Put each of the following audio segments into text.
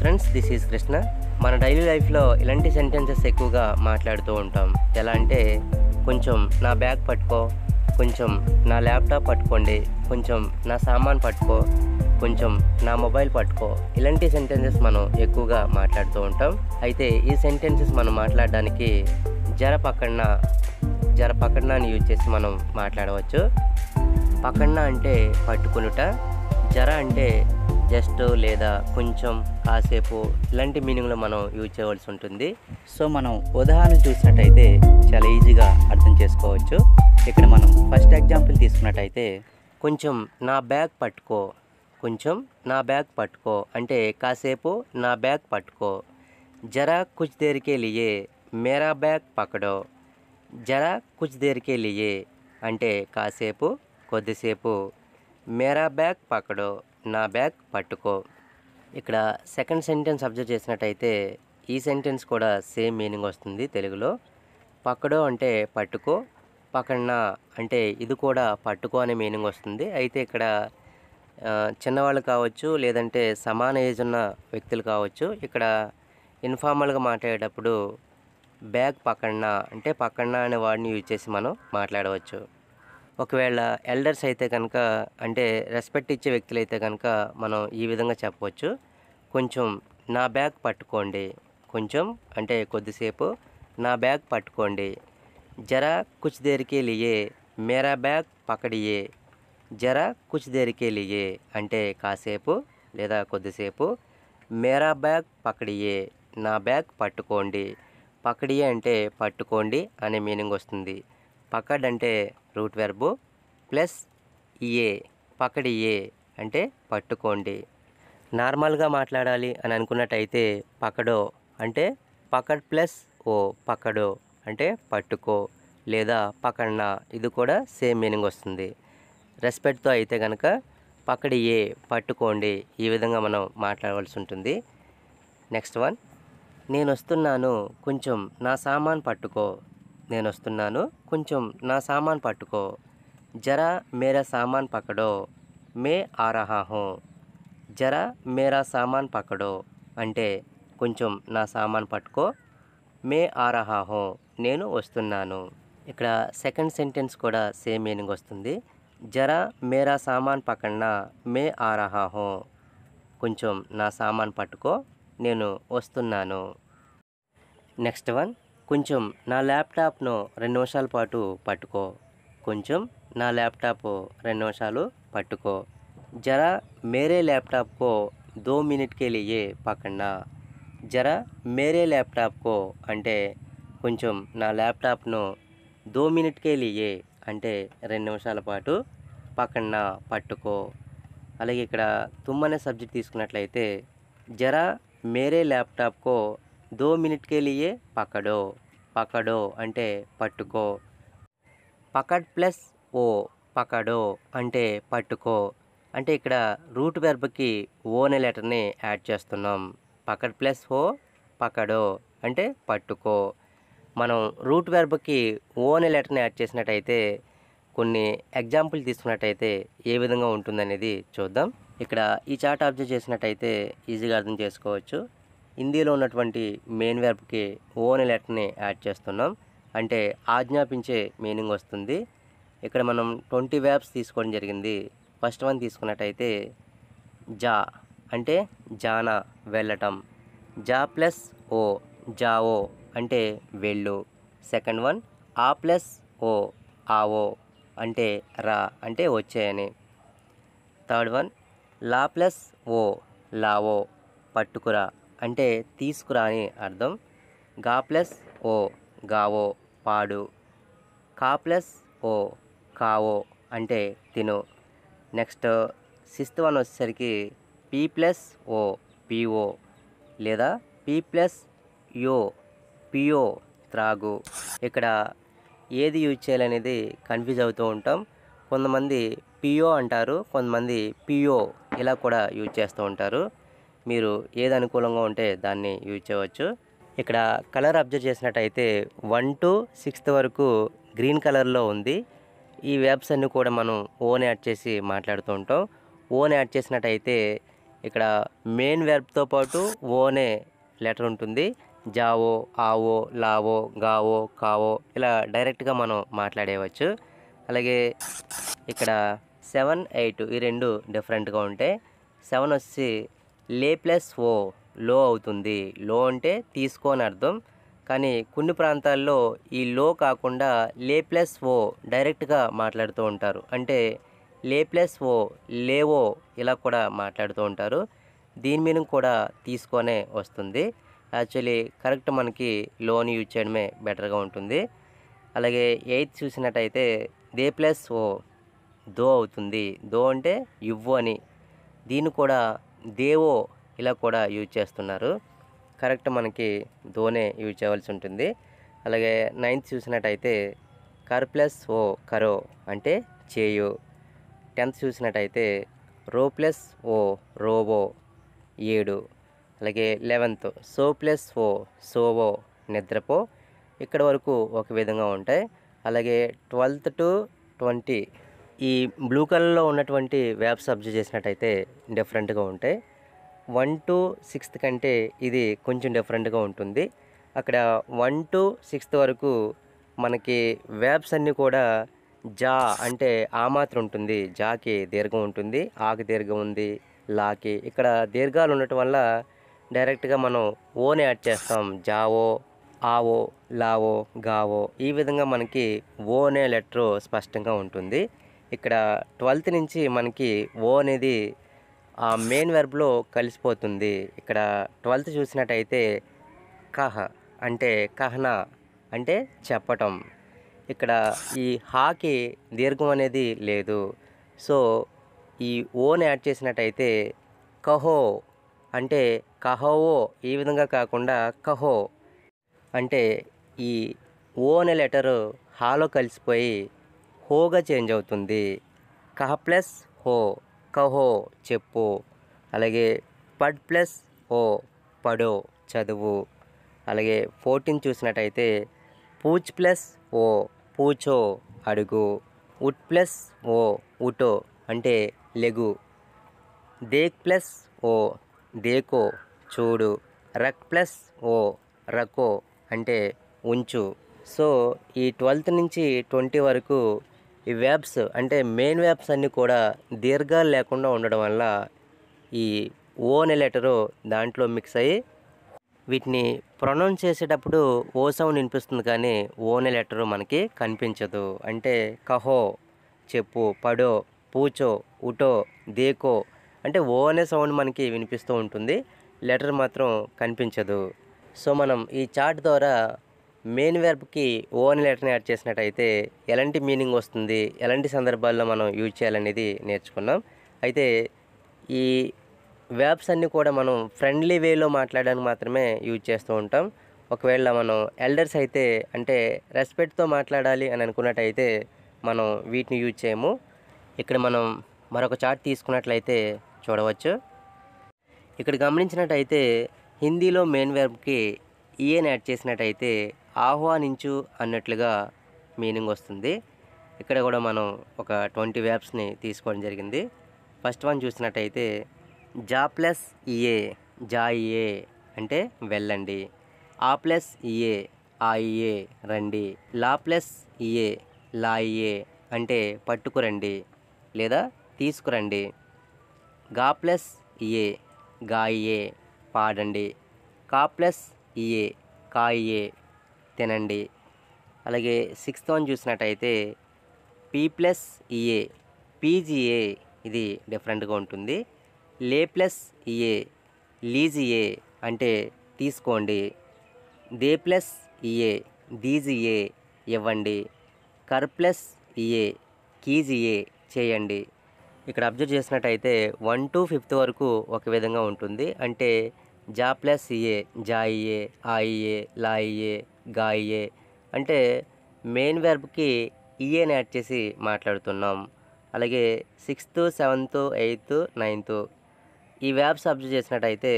friends this is Krishna మన daily లైఫ్లో ఇలాంటి సెంటెన్సెస్ ఎక్కువగా మాట్లాడుతూ ఉంటాం ఎలా అంటే కొంచెం నా బ్యాగ్ పట్టుకో కొంచెం నా ల్యాప్టాప్ పట్టుకోండి కొంచెం నా సామాన్ పట్టుకో కొంచెం నా మొబైల్ పట్టుకో ఇలాంటి సెంటెన్సెస్ మనం ఎక్కువగా మాట్లాడుతూ ఉంటాం అయితే ఈ సెంటెన్సెస్ మనం మాట్లాడడానికి జర పక్కన జర పక్కన యూజ్ చేసి మనం మాట్లాడవచ్చు పక్కన అంటే పట్టుకునుట జర అంటే జస్ట్ లేదా కొంచెం కాసేపు ఇలాంటి మీనింగ్లో మనం యూజ్ చేయవలసి ఉంటుంది సో మనం ఉదాహరణలు చూసినట్టయితే చాలా ఈజీగా అర్థం చేసుకోవచ్చు ఇక్కడ మనం ఫస్ట్ ఎగ్జాంపుల్ తీసుకున్నట్టయితే కొంచెం నా బ్యాగ్ పట్టుకో కొంచెం నా బ్యాగ్ పట్టుకో అంటే కాసేపు నా బ్యాగ్ పట్టుకో జరా కుచ్ దేరికే లియే మేరా బ్యాగ్ పక్కడో జరా కుచ్ దేరికే లియే అంటే కాసేపు కొద్దిసేపు మేరా బ్యాగ్ పక్కడో నా బ్యాగ్ పట్టుకో ఇక్కడ సెకండ్ సెంటెన్స్ అబ్జర్వ్ చేసినట్టయితే ఈ సెంటెన్స్ కూడా సేమ్ మీనింగ్ వస్తుంది తెలుగులో పక్కడో అంటే పట్టుకో పక్కన అంటే ఇది కూడా పట్టుకో అనే మీనింగ్ వస్తుంది అయితే ఇక్కడ చిన్నవాళ్ళు కావచ్చు లేదంటే సమాన ఏజ్ ఉన్న వ్యక్తులు కావచ్చు ఇక్కడ ఇన్ఫార్మల్గా మాట్లాడేటప్పుడు బ్యాగ్ పక్కన అంటే పక్కన అనే వాడిని యూజ్ చేసి మనం మాట్లాడవచ్చు ఒకవేళ ఎల్డర్స్ అయితే కనుక అంటే రెస్పెక్ట్ ఇచ్చే వ్యక్తులు అయితే కనుక మనం ఈ విధంగా చెప్పవచ్చు కొంచెం నా బ్యాగ్ పట్టుకోండి కొంచెం అంటే కొద్దిసేపు నా బ్యాగ్ పట్టుకోండి జరా కుచ్ దేరికే లియే మేరా బ్యాగ్ పకడియే జరా కుచ్ దేరికే లియే అంటే కాసేపు లేదా కొద్దిసేపు మేరా బ్యాగ్ పకడియే నా బ్యాగ్ పట్టుకోండి పకడియే అంటే పట్టుకోండి అనే మీనింగ్ వస్తుంది పకడ్ అంటే రూట్ వెర్బు ప్లస్ ఏ పకడి ఏ అంటే పట్టుకోండి నార్మల్గా మాట్లాడాలి అని అనుకున్నట్టయితే పకడో అంటే పకడ్ ప్లస్ ఓ పకడో అంటే పట్టుకో లేదా పకడ్నా ఇది కూడా సేమ్ మీనింగ్ వస్తుంది రెస్పెక్ట్తో అయితే కనుక పకడి ఏ పట్టుకోండి ఈ విధంగా మనం మాట్లాడవలసి ఉంటుంది నెక్స్ట్ వన్ నేను వస్తున్నాను కొంచెం నా సామాన్ పట్టుకో నేను వస్తున్నాను కొంచెం నా సామాన్ పట్టుకో జరా మేరా సామాన్ పకడో మే ఆ హో జరా మేరా సామాన్ పకడో అంటే కొంచెం నా సామాన్ పట్టుకో మే ఆ హో నేను వస్తున్నాను ఇక్కడ సెకండ్ సెంటెన్స్ కూడా సేమ్ మీనింగ్ వస్తుంది జరా మేరా సామాన్ పక్కన మే ఆ హో కొంచెం నా సామాన్ పట్టుకో నేను వస్తున్నాను నెక్స్ట్ వన్ కొంచెం నా ల్యాప్టాప్ను రెండు నిమిషాల పాటు పట్టుకో కొంచెం నా ల్యాప్టాప్ రెండు నిమిషాలు పట్టుకో జరా మేరే ల్యాప్టాప్కో దో మినిట్కే లియే పక్కన్నా జరా మేరే ల్యాప్టాప్కో అంటే కొంచెం నా ల్యాప్టాప్ను దో మినిట్కే లియే అంటే రెండు నిమిషాల పాటు పక్కన పట్టుకో అలాగే ఇక్కడ తుమ్మనే సబ్జెక్ట్ తీసుకున్నట్లయితే జరా మేరే ల్యాప్టాప్కో దో మినిట్కే లియే పకడో పకడో అంటే పట్టుకో పకడ్ ప్లస్ ఓ పకడో అంటే పట్టుకో అంటే ఇక్కడ రూట్ వెర్బ్కి ఓ అనే లెటర్ని యాడ్ చేస్తున్నాం పకడ్ ప్లస్ ఓ పకడో అంటే పట్టుకో మనం రూట్ వెర్బ్కి ఓ అనే లెటర్ని యాడ్ చేసినట్టయితే కొన్ని ఎగ్జాంపుల్ తీసుకున్నట్టయితే ఏ విధంగా ఉంటుందనేది చూద్దాం ఇక్కడ ఈ చార్ట్ అబ్జర్వ్ చేసినట్టయితే ఈజీగా అర్థం చేసుకోవచ్చు హిందీలో ఉన్నటువంటి మెయిన్ వ్యాప్కి ఓన్ లెటర్ని యాడ్ చేస్తున్నాం అంటే ఆజ్ఞాపించే మీనింగ్ వస్తుంది ఇక్కడ మనం ట్వంటీ వ్యాబ్స్ తీసుకోవడం జరిగింది ఫస్ట్ వన్ తీసుకున్నట్టయితే జా అంటే జానా వెళ్ళటం జా ప్లస్ ఓ జావో అంటే వెళ్ళు సెకండ్ వన్ ఆ ప్లస్ ఓ ఆవో అంటే రా అంటే వచ్చాయని థర్డ్ వన్ లా ప్లస్ ఓ లావో పట్టుకురా అంటే తీసుకురా అని అర్థం గా ప్లస్ ఓ గావో పాడు కా ప్లస్ ఓ కావో అంటే తిను నెక్స్ట్ సిస్త్ వన్ వచ్చేసరికి పి ప్లస్ ఓ పిఓ లేదా పి ప్లస్ యో పియో త్రాగు ఇక్కడ ఏది యూజ్ చేయాలనేది కన్ఫ్యూజ్ అవుతూ ఉంటాం కొంతమంది పియో అంటారు కొంతమంది పియో ఇలా కూడా యూజ్ చేస్తూ ఉంటారు మీరు ఏది అనుకూలంగా ఉంటే దాన్ని యూజ్ చేయవచ్చు ఇక్కడ కలర్ అబ్జర్వ్ చేసినట్టయితే వన్ టు సిక్స్త్ వరకు గ్రీన్ కలర్లో ఉంది ఈ వ్యాప్స్ అన్నీ కూడా మనం ఓన్ యాడ్ చేసి మాట్లాడుతూ ఉంటాం ఓన్ యాడ్ చేసినట్టయితే ఇక్కడ మెయిన్ వెర్బ్తో పాటు ఓనే లెటర్ ఉంటుంది జావో ఆవో లావో గావో కావో ఇలా డైరెక్ట్గా మనం మాట్లాడేయవచ్చు అలాగే ఇక్కడ సెవెన్ ఎయిట్ ఈ రెండు డిఫరెంట్గా ఉంటాయి సెవెన్ వచ్చి లే ప్లస్ ఓ లో అవుతుంది లో అంటే తీసుకోని అర్థం కానీ కొన్ని ప్రాంతాల్లో ఈ లో కాకుండా లే ప్లస్ ఓ డైరెక్ట్గా మాట్లాడుతూ ఉంటారు అంటే లే ప్లస్ ఓ లేవో ఇలా కూడా మాట్లాడుతూ ఉంటారు దీని మీద కూడా తీసుకొనే వస్తుంది యాక్చువల్లీ కరెక్ట్ మనకి లోన్ యూజ్ చేయడమే బెటర్గా ఉంటుంది అలాగే ఎయిత్ చూసినట్టయితే దే ప్లస్ ఓ దో అవుతుంది దో అంటే ఇవ్వు అని దీన్ని కూడా దేవో ఇలా కూడా యూజ్ చేస్తున్నారు కరెక్ట్ మనకి ధోనే యూజ్ చేయవలసి ఉంటుంది అలాగే నైన్త్ చూసినట్టయితే కర్ ప్లస్ ఓ కరో అంటే చేయు టెన్త్ చూసినట్టయితే రో ప్లస్ ఓ రోవో ఏడు అలాగే లెవెన్త్ సో ప్లస్ ఓ సోవో నిద్రపో ఇక్కడ వరకు ఒక విధంగా ఉంటాయి అలాగే ట్వెల్త్ టు ట్వంటీ ఈ బ్లూ కలర్లో ఉన్నటువంటి వ్యాప్స్ అబ్జర్వ్ చేసినట్టయితే డిఫరెంట్గా ఉంటాయి వన్ టు సిక్స్త్ కంటే ఇది కొంచెం డిఫరెంట్గా ఉంటుంది అక్కడ వన్ టు సిక్స్త్ వరకు మనకి వ్యాప్స్ అన్నీ కూడా జా అంటే ఆ మాత్రం ఉంటుంది జాకి దీర్ఘం ఉంటుంది ఆకి దీర్ఘం ఉంది లాకి ఇక్కడ దీర్ఘాలు ఉండటం వల్ల డైరెక్ట్గా మనం ఓని యాడ్ చేస్తాం జావో ఆవో లావో గావో ఈ విధంగా మనకి ఓనే లెటర్ లెటరు స్పష్టంగా ఉంటుంది ఇక్కడ ట్వెల్త్ నుంచి మనకి ఓ అనేది ఆ మెయిన్ వెర్బ్లో కలిసిపోతుంది ఇక్కడ ట్వెల్త్ చూసినట్టయితే కహ అంటే కహనా అంటే చెప్పటం ఇక్కడ ఈ హాకి దీర్ఘం అనేది లేదు సో ఈ ఓని యాడ్ చేసినట్టయితే కహో అంటే కహోవో ఈ విధంగా కాకుండా కహో అంటే ఈ ఓ అనే లెటరు హాలో కలిసిపోయి హోగా చేంజ్ అవుతుంది కహ ప్లస్ హో కహో చెప్పు అలాగే పడ్ ప్లస్ ఓ పడో చదువు అలాగే ఫోర్టీన్ చూసినట్టయితే పూచ్ ప్లస్ ఓ పూచో అడుగు ఉట్ ప్లస్ ఓ ఉటో అంటే లెగు దేక్ ప్లస్ ఓ దేకో చూడు రక్ ప్లస్ ఓ రకో అంటే ఉంచు సో ఈ ట్వెల్త్ నుంచి ట్వంటీ వరకు ఈ వ్యాప్స్ అంటే మెయిన్ వ్యాప్స్ అన్నీ కూడా దీర్ఘాలు లేకుండా ఉండడం వల్ల ఈ ఓ అనే లెటరు దాంట్లో మిక్స్ అయ్యి వీటిని ప్రొనౌన్స్ చేసేటప్పుడు ఓ సౌండ్ వినిపిస్తుంది కానీ ఓ అనే లెటరు మనకి కనిపించదు అంటే కహో చెప్పు పడో పూచో ఉటో దేకో అంటే ఓ అనే సౌండ్ మనకి వినిపిస్తూ ఉంటుంది లెటర్ మాత్రం కనిపించదు సో మనం ఈ చార్ట్ ద్వారా మెయిన్ వెర్బ్కి ఓన్ లెటర్ని యాడ్ చేసినట్టయితే ఎలాంటి మీనింగ్ వస్తుంది ఎలాంటి సందర్భాల్లో మనం యూజ్ చేయాలనేది నేర్చుకున్నాం అయితే ఈ వ్యాబ్స్ అన్నీ కూడా మనం ఫ్రెండ్లీ వేలో మాట్లాడడానికి మాత్రమే యూజ్ చేస్తూ ఉంటాం ఒకవేళ మనం ఎల్డర్స్ అయితే అంటే రెస్పెక్ట్తో మాట్లాడాలి అని అనుకున్నట్టయితే మనం వీటిని యూజ్ చేయము ఇక్కడ మనం మరొక చార్ట్ తీసుకున్నట్లయితే చూడవచ్చు ఇక్కడ గమనించినట్టయితే హిందీలో మెయిన్ వెర్బ్కి ఈఎన్ యాడ్ చేసినట్టయితే ఆహ్వానించు అన్నట్లుగా మీనింగ్ వస్తుంది ఇక్కడ కూడా మనం ఒక ట్వంటీ వ్యాప్స్ని తీసుకోవడం జరిగింది ఫస్ట్ వన్ చూసినట్టయితే జా ప్లస్ ఈఏ జా ఈఏ అంటే వెళ్ళండి ఆ ప్లస్ ఈఏ ఆ ఈఏ రండి లా ప్లస్ ఈఏ లా ఈఏ అంటే పట్టుకురండి లేదా తీసుకురండి గా ప్లస్ ఈఏ గా ఈఏ పాడండి కా ప్లస్ ఈఏ కాయే తినండి అలాగే సిక్స్త్ వన్ చూసినట్టయితే పీ ప్లస్ ఈఏ పీజీఏ ఇది డిఫరెంట్గా ఉంటుంది లే ప్లస్ ఈఏ e లీజీఏ e అంటే తీసుకోండి దే ప్లస్ ఈఏ e దీజీఏ ఇవ్వండి కర్ ప్లస్ ఈఏ కీజీఏ చేయండి ఇక్కడ అబ్జర్వ్ చేసినట్టయితే వన్ టు ఫిఫ్త్ వరకు ఒక విధంగా ఉంటుంది అంటే జా ప్లస్ ఏ జాయియే ఆయియే లాయియే గాయియే అంటే మెయిన్ వెర్బ్కి ఈఏని యాడ్ చేసి మాట్లాడుతున్నాం అలాగే సిక్స్త్ సెవెంత్ ఎయిత్ నైన్త్ ఈ వ్యాబ్స్ అబ్జర్వ్ చేసినట్టయితే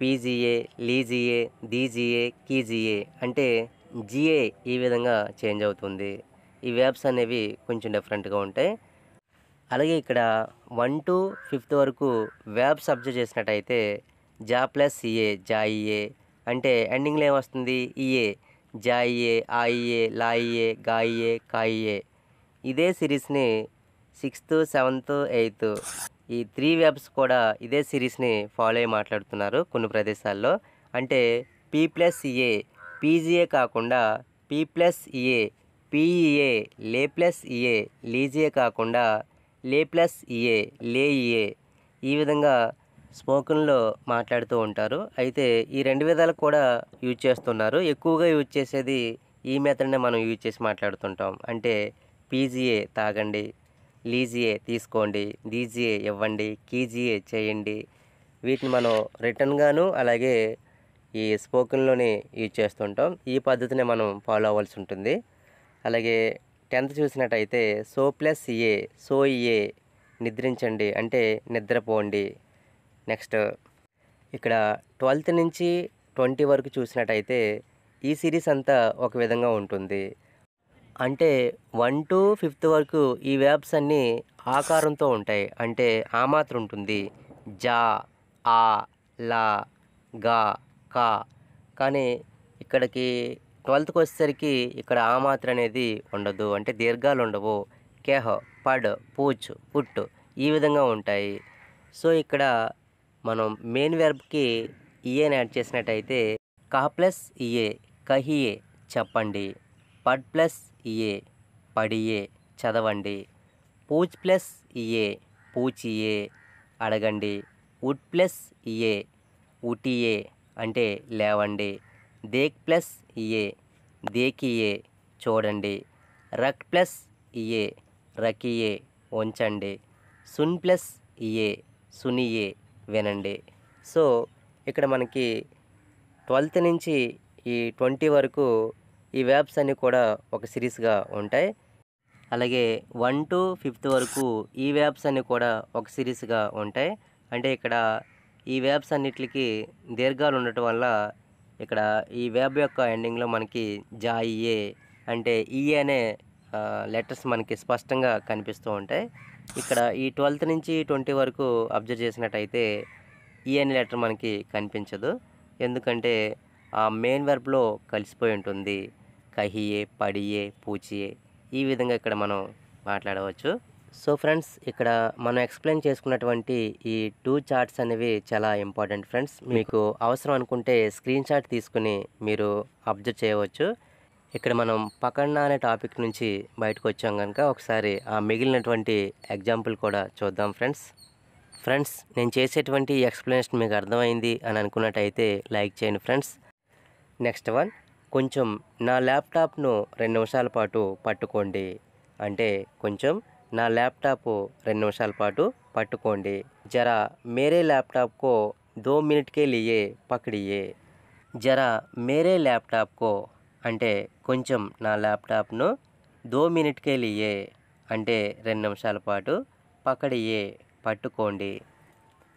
పీజీఏ లీజీఏ దీజీఏ కీజీఏ అంటే జిఏ ఈ విధంగా చేంజ్ అవుతుంది ఈ వ్యాబ్స్ అనేవి కొంచెం డిఫరెంట్గా ఉంటాయి అలాగే ఇక్కడ వన్ టు ఫిఫ్త్ వరకు వ్యాబ్స్ అబ్జర్వ్ చేసినట్టయితే జా ప్లస్ ఈఏ జాయిఏ అంటే ఎండింగ్లో ఏమొస్తుంది ఈఏ జాయిఏ ఆయిఏ లాయిఏ కా కాయిఏ ఇదే సిరీస్ని సిక్స్త్ సెవెంత్ ఎయిత్ ఈ త్రీ వెబ్స్ కూడా ఇదే సిరీస్ని ఫాలో అయ్యి మాట్లాడుతున్నారు కొన్ని ప్రదేశాల్లో అంటే పి ప్లస్ ఈఏ పీజీఏ కాకుండా పి ప్లస్ ఈఏ పీఈఏ లే ప్లస్ ఈఏ లీజీఏ కాకుండా లే ప్లస్ ఈఏ లే ఈఏ ఈ విధంగా స్పోకెన్లో మాట్లాడుతూ ఉంటారు అయితే ఈ రెండు విధాలకు కూడా యూజ్ చేస్తున్నారు ఎక్కువగా యూజ్ చేసేది ఈ మెథడ్నే మనం యూజ్ చేసి మాట్లాడుతుంటాం అంటే పీజీఏ తాగండి లీజీఏ తీసుకోండి డీజీఏ ఇవ్వండి కీజీఏ చేయండి వీటిని మనం రిటర్న్గాను అలాగే ఈ స్పోకెన్లోనే యూజ్ చేస్తుంటాం ఈ పద్ధతినే మనం ఫాలో అవ్వాల్సి ఉంటుంది అలాగే టెన్త్ చూసినట్టయితే సో ప్లస్ ఏ సో ఏ నిద్రించండి అంటే నిద్రపోండి నెక్స్ట్ ఇక్కడ ట్వెల్త్ నుంచి ట్వంటీ వరకు చూసినట్టయితే ఈ సిరీస్ అంతా ఒక విధంగా ఉంటుంది అంటే వన్ టు ఫిఫ్త్ వరకు ఈ వ్యాబ్స్ అన్నీ ఆకారంతో ఉంటాయి అంటే ఆ మాత్రం ఉంటుంది జా ఆ లా గా కా కానీ ఇక్కడికి ట్వెల్త్కి వచ్చేసరికి ఇక్కడ ఆ మాత్ర అనేది ఉండదు అంటే దీర్ఘాలు ఉండవు కేహ పడ్ పూచ్ పుట్ ఈ విధంగా ఉంటాయి సో ఇక్కడ మనం మెయిన్ వెర్బ్కి ఈఏని యాడ్ చేసినట్టయితే కా ప్లస్ ఈఏ e కహియే చెప్పండి పడ్ ప్లస్ ఈఏ e పడియే చదవండి పూజ్ ప్లస్ ఈఏ e పూచియే అడగండి ఉడ్ ప్లస్ ఇయే ఉటియే అంటే లేవండి దేక్ ప్లస్ ఇయే దేకియే చూడండి రక్ ప్లస్ ఇయే రకియే ఉంచండి సున్ ప్లస్ ఇయే సునియే వినండి సో ఇక్కడ మనకి ట్వెల్త్ నుంచి ఈ ట్వంటీ వరకు ఈ వ్యాబ్స్ అన్నీ కూడా ఒక సిరీస్గా ఉంటాయి అలాగే వన్ టు ఫిఫ్త్ వరకు ఈ వ్యాబ్స్ అన్నీ కూడా ఒక సిరీస్గా ఉంటాయి అంటే ఇక్కడ ఈ వ్యాబ్స్ అన్నిటికి దీర్ఘాలు ఉండటం వల్ల ఇక్కడ ఈ వ్యాబ్ యొక్క ఎండింగ్లో మనకి జాయిఏ అంటే ఈఏ అనే లెటర్స్ మనకి స్పష్టంగా కనిపిస్తూ ఉంటాయి ఇక్కడ ఈ ట్వెల్త్ నుంచి ట్వంటీ వరకు అబ్జర్వ్ చేసినట్టయితే ఈ అనే లెటర్ మనకి కనిపించదు ఎందుకంటే ఆ మెయిన్ వర్బ్లో కలిసిపోయి ఉంటుంది కహియే పడియే పూచియే ఈ విధంగా ఇక్కడ మనం మాట్లాడవచ్చు సో ఫ్రెండ్స్ ఇక్కడ మనం ఎక్స్ప్లెయిన్ చేసుకున్నటువంటి ఈ టూ చార్ట్స్ అనేవి చాలా ఇంపార్టెంట్ ఫ్రెండ్స్ మీకు అవసరం అనుకుంటే స్క్రీన్ షాట్ తీసుకుని మీరు అబ్జర్వ్ చేయవచ్చు ఇక్కడ మనం పకడ్నా అనే టాపిక్ నుంచి బయటకు వచ్చాం కనుక ఒకసారి ఆ మిగిలినటువంటి ఎగ్జాంపుల్ కూడా చూద్దాం ఫ్రెండ్స్ ఫ్రెండ్స్ నేను చేసేటువంటి ఎక్స్ప్లెనేషన్ మీకు అర్థమైంది అని అనుకున్నట్టయితే లైక్ చేయండి ఫ్రెండ్స్ నెక్స్ట్ వన్ కొంచెం నా ల్యాప్టాప్ను రెండు నిమిషాల పాటు పట్టుకోండి అంటే కొంచెం నా ల్యాప్టాప్ రెండు నిమిషాల పాటు పట్టుకోండి జరా మేరే ల్యాప్టాప్కో దో మినిట్కే లియే పకడియే జరా మేరే ల్యాప్టాప్కో అంటే కొంచెం నా ల్యాప్టాప్ను దో మినిట్కెళ్ళియే అంటే రెండు నిమిషాల పాటు పక్కడియే పట్టుకోండి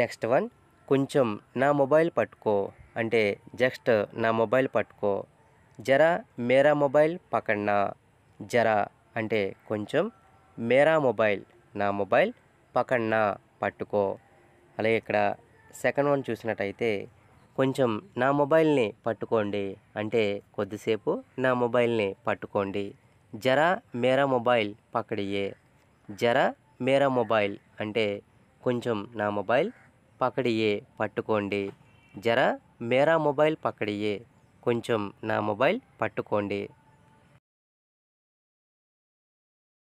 నెక్స్ట్ వన్ కొంచెం నా మొబైల్ పట్టుకో అంటే జస్ట్ నా మొబైల్ పట్టుకో జరా మేరా మొబైల్ పకడ్నా జరా అంటే కొంచెం మేరా మొబైల్ నా మొబైల్ పకడ్నా పట్టుకో అలాగే ఇక్కడ సెకండ్ వన్ చూసినట్టయితే కొంచెం నా మొబైల్ని పట్టుకోండి అంటే కొద్దిసేపు నా మొబైల్ని పట్టుకోండి జరా మేరా మొబైల్ పకడియే జరా మేరా మొబైల్ అంటే కొంచెం నా మొబైల్ పకడియే పట్టుకోండి జరా మేరా మొబైల్ పకడియే కొంచెం నా మొబైల్ పట్టుకోండి